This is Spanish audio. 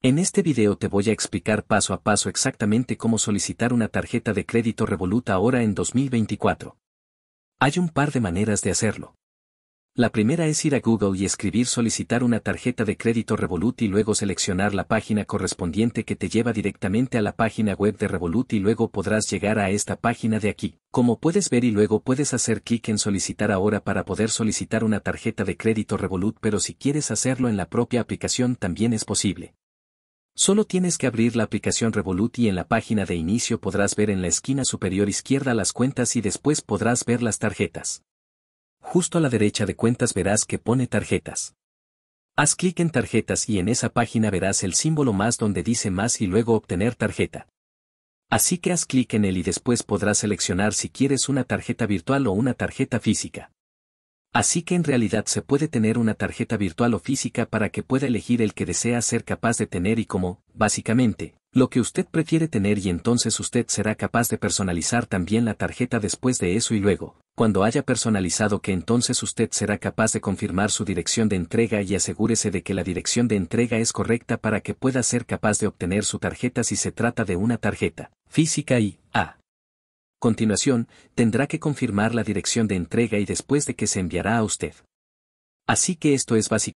En este video te voy a explicar paso a paso exactamente cómo solicitar una tarjeta de crédito Revolut ahora en 2024. Hay un par de maneras de hacerlo. La primera es ir a Google y escribir solicitar una tarjeta de crédito Revolut y luego seleccionar la página correspondiente que te lleva directamente a la página web de Revolut y luego podrás llegar a esta página de aquí. Como puedes ver y luego puedes hacer clic en solicitar ahora para poder solicitar una tarjeta de crédito Revolut pero si quieres hacerlo en la propia aplicación también es posible. Solo tienes que abrir la aplicación Revolut y en la página de inicio podrás ver en la esquina superior izquierda las cuentas y después podrás ver las tarjetas. Justo a la derecha de cuentas verás que pone tarjetas. Haz clic en tarjetas y en esa página verás el símbolo más donde dice más y luego obtener tarjeta. Así que haz clic en él y después podrás seleccionar si quieres una tarjeta virtual o una tarjeta física. Así que en realidad se puede tener una tarjeta virtual o física para que pueda elegir el que desea ser capaz de tener y como, básicamente, lo que usted prefiere tener y entonces usted será capaz de personalizar también la tarjeta después de eso y luego, cuando haya personalizado que entonces usted será capaz de confirmar su dirección de entrega y asegúrese de que la dirección de entrega es correcta para que pueda ser capaz de obtener su tarjeta si se trata de una tarjeta física y, a, Continuación, tendrá que confirmar la dirección de entrega y después de que se enviará a usted. Así que esto es básicamente